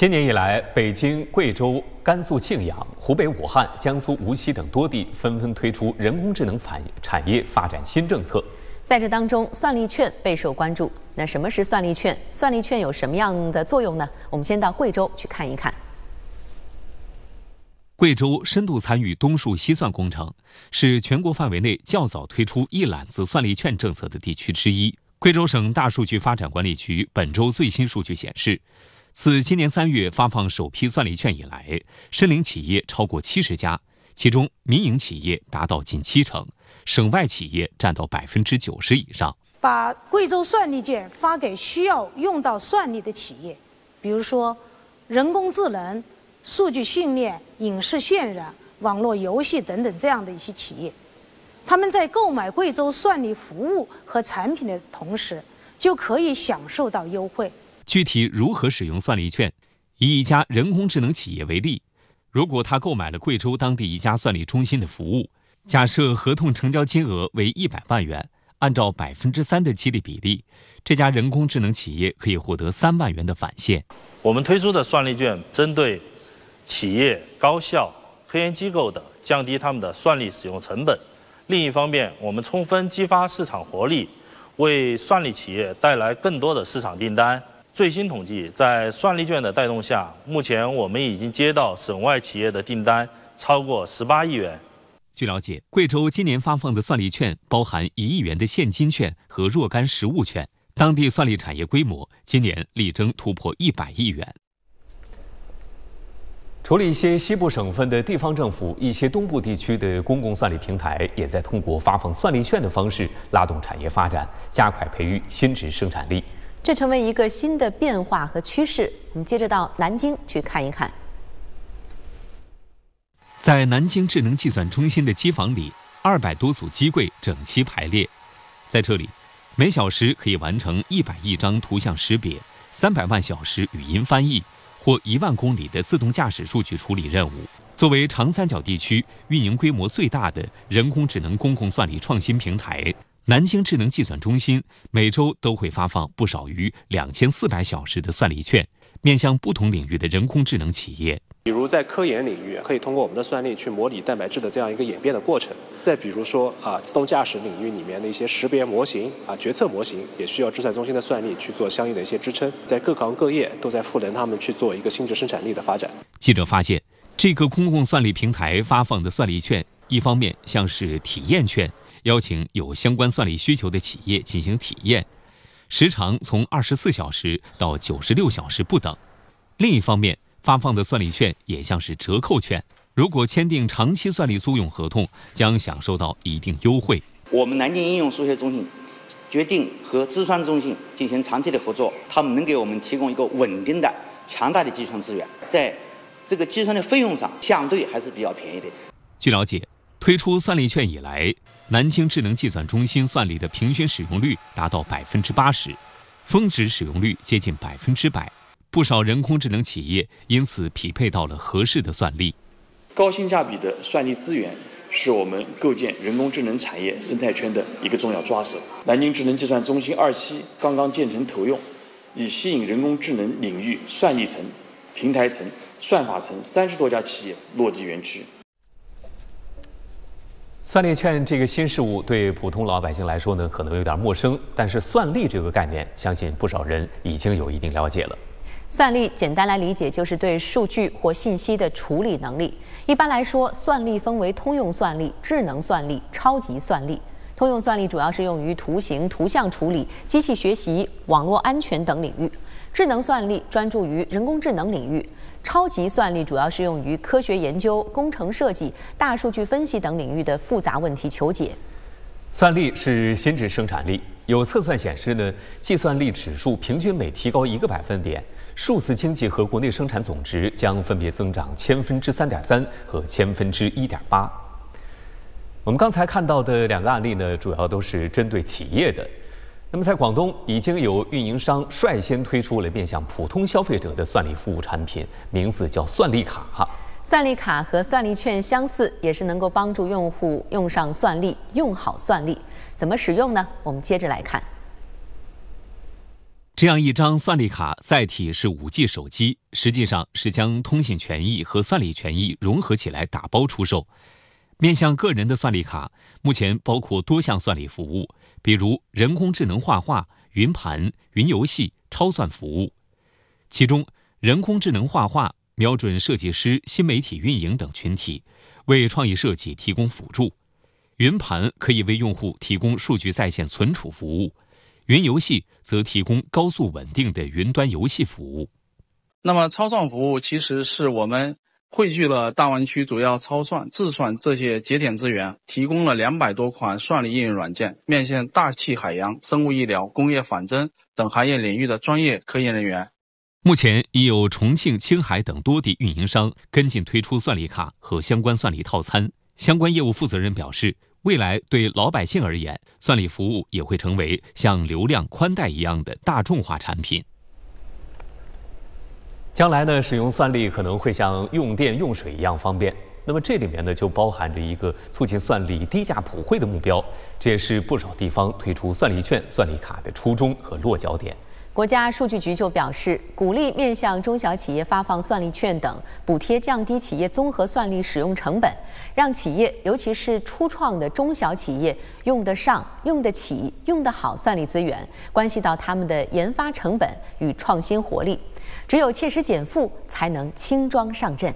今年以来，北京、贵州、甘肃庆阳、湖北武汉、江苏无锡等多地纷纷推出人工智能产产业发展新政策。在这当中，算力券备受关注。那什么是算力券？算力券有什么样的作用呢？我们先到贵州去看一看。贵州深度参与“东数西算”工程，是全国范围内较早推出一揽子算力券政策的地区之一。贵州省大数据发展管理局本周最新数据显示。自今年三月发放首批算力券以来，申领企业超过七十家，其中民营企业达到近七成，省外企业占到百分之九十以上。把贵州算力券发给需要用到算力的企业，比如说人工智能、数据训练、影视渲染、网络游戏等等这样的一些企业，他们在购买贵州算力服务和产品的同时，就可以享受到优惠。具体如何使用算力券？以一家人工智能企业为例，如果他购买了贵州当地一家算力中心的服务，假设合同成交金额为一百万元，按照百分之三的激励比例，这家人工智能企业可以获得三万元的返现。我们推出的算力券针对企业、高校、科研机构等，降低他们的算力使用成本。另一方面，我们充分激发市场活力，为算力企业带来更多的市场订单。最新统计，在算力券的带动下，目前我们已经接到省外企业的订单超过十八亿元。据了解，贵州今年发放的算力券包含一亿元的现金券和若干实物券，当地算力产业规模今年力争突破一百亿元。除了一些西部省份的地方政府，一些东部地区的公共算力平台也在通过发放算力券的方式拉动产业发展，加快培育新质生产力。这成为一个新的变化和趋势。我们接着到南京去看一看。在南京智能计算中心的机房里，二百多组机柜整齐排列。在这里，每小时可以完成一百亿张图像识别、三百万小时语音翻译或一万公里的自动驾驶数据处理任务。作为长三角地区运营规模最大的人工智能公共算力创新平台。南京智能计算中心每周都会发放不少于两千四百小时的算力券，面向不同领域的人工智能企业。比如在科研领域，可以通过我们的算力去模拟蛋白质的这样一个演变的过程；再比如说啊，自动驾驶领域里面的一些识别模型啊、决策模型，也需要智算中心的算力去做相应的一些支撑。在各行各业都在赋能他们去做一个新质生产力的发展。记者发现，这个公共算力平台发放的算力券。一方面像是体验券，邀请有相关算力需求的企业进行体验，时长从二十四小时到九十六小时不等；另一方面发放的算力券也像是折扣券，如果签订长期算力租用合同，将享受到一定优惠。我们南京应用数学中心决定和资算中心进行长期的合作，他们能给我们提供一个稳定的、强大的计算资源，在这个计算的费用上相对还是比较便宜的。据了解。推出算力券以来，南京智能计算中心算力的平均使用率达到百分之八十，峰值使用率接近百分之百。不少人工智能企业因此匹配到了合适的算力。高性价比的算力资源是我们构建人工智能产业生态圈的一个重要抓手。南京智能计算中心二期刚刚建成投用，已吸引人工智能领域算力层、平台层、算法层三十多家企业落地园区。算力券这个新事物对普通老百姓来说呢，可能有点陌生，但是算力这个概念，相信不少人已经有一定了解了。算力简单来理解，就是对数据或信息的处理能力。一般来说，算力分为通用算力、智能算力、超级算力。通用算力主要是用于图形、图像处理、机器学习、网络安全等领域。智能算力专注于人工智能领域，超级算力主要适用于科学研究、工程设计、大数据分析等领域的复杂问题求解。算力是新质生产力，有测算显示呢，计算力指数平均每提高一个百分点，数字经济和国内生产总值将分别增长千分之三点三和千分之一点八。我们刚才看到的两个案例呢，主要都是针对企业的。那么，在广东已经有运营商率先推出了面向普通消费者的算力服务产品，名字叫“算力卡”。算力卡和算力券相似，也是能够帮助用户用上算力、用好算力。怎么使用呢？我们接着来看。这样一张算力卡，载体是五 G 手机，实际上是将通信权益和算力权益融合起来打包出售。面向个人的算力卡，目前包括多项算力服务，比如人工智能画画、云盘、云游戏、超算服务。其中，人工智能画画瞄准设计师、新媒体运营等群体，为创意设计提供辅助；云盘可以为用户提供数据在线存储服务；云游戏则提供高速稳定的云端游戏服务。那么，超算服务其实是我们。汇聚了大湾区主要超算、智算这些节点资源，提供了两百多款算力应用软件，面向大气、海洋、生物医疗、工业仿真等行业领域的专业科研人员。目前已有重庆、青海等多地运营商跟进推出算力卡和相关算力套餐。相关业务负责人表示，未来对老百姓而言，算力服务也会成为像流量、宽带一样的大众化产品。将来呢，使用算力可能会像用电、用水一样方便。那么这里面呢，就包含着一个促进算力低价普惠的目标，这也是不少地方推出算力券、算力卡的初衷和落脚点。国家数据局就表示，鼓励面向中小企业发放算力券等补贴，降低企业综合算力使用成本，让企业尤其是初创的中小企业用得上、用得起、用得好算力资源，关系到他们的研发成本与创新活力。只有切实减负，才能轻装上阵。